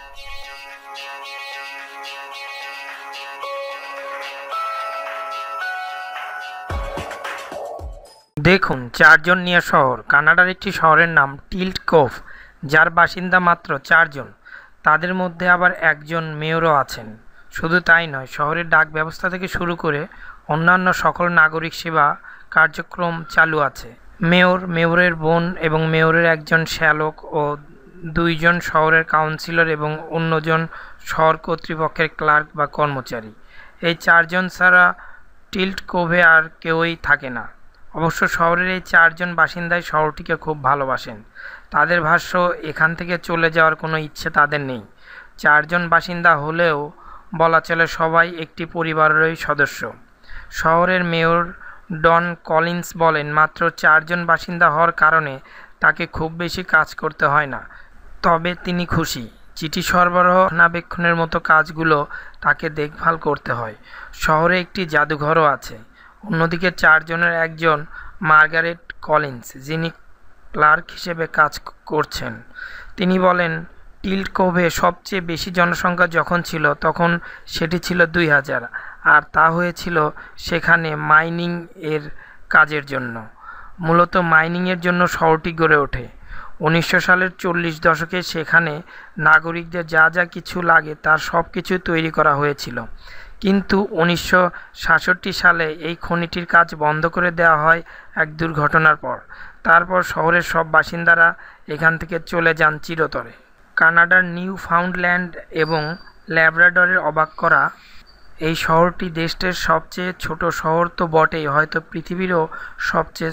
দেখুন চারজন নিয়ে শহর কানাডার একটি শহরের নাম টিল্ট কোফ যার বাসিন্দা মাত্র চারজন তাদের মধ্যে আবার একজন মেয়রও আছেন শুধু তাই নয় শহরের ডাক ব্যবস্থা থেকে শুরু করে অন্যান্য সকল নাগরিক সেবা কার্যক্রম চালু আছে মেয়র মেয়রের বোন এবং মেয়রের একজন শ্যালক ও দুইজন শহরের কাউন্সিলর এবং অন্যজন শহর কর্তৃপক্ষের ক্লার্ক বা কর্মচারী এই চারজন ছাড়া টিল্ট কোভে আর কেউই থাকে না অবশ্য শহরের এই চারজন বাসিন্দাই শহরটিকে খুব ভালোবাসেন তাদের ভাষ্য এখান থেকে চলে যাওয়ার কোনো ইচ্ছে তাদের নেই চারজন বাসিন্দা হলেও বলা চলে সবাই একটি পরিবারেরই সদস্য শহরের মেয়র ডন কলিন্স বলেন মাত্র চারজন বাসিন্দা হওয়ার কারণে তাকে খুব বেশি কাজ করতে হয় না তবে তিনি খুশি চিঠি সরবরাহ রক্ষণাবেক্ষণের মতো কাজগুলো তাকে দেখভাল করতে হয় শহরে একটি জাদুঘরও আছে অন্যদিকে চারজনের একজন মার্গারেট কলিন্স যিনি ক্লার্ক হিসেবে কাজ করছেন তিনি বলেন টিল্ট কোভে সবচেয়ে বেশি জনসংখ্যা যখন ছিল তখন সেটি ছিল দুই হাজার আর তা হয়েছিল সেখানে মাইনিং এর কাজের জন্য মূলত মাইনিংয়ের জন্য শহরটি গড়ে ওঠে উনিশশো সালের চল্লিশ দশকে সেখানে নাগরিকদের যা যা কিছু লাগে তার সব কিছু তৈরি করা হয়েছিল কিন্তু উনিশশো সালে এই খনিটির কাজ বন্ধ করে দেওয়া হয় এক দুর্ঘটনার পর তারপর শহরের সব বাসিন্দারা এখান থেকে চলে যান চিরতরে কানাডার নিউ ফাউন্ডল্যান্ড এবং ল্যাব্রাডরের অবাক করা এই শহরটি দেশটের সবচেয়ে ছোট শহর তো বটেই হয়তো পৃথিবীরও সবচেয়ে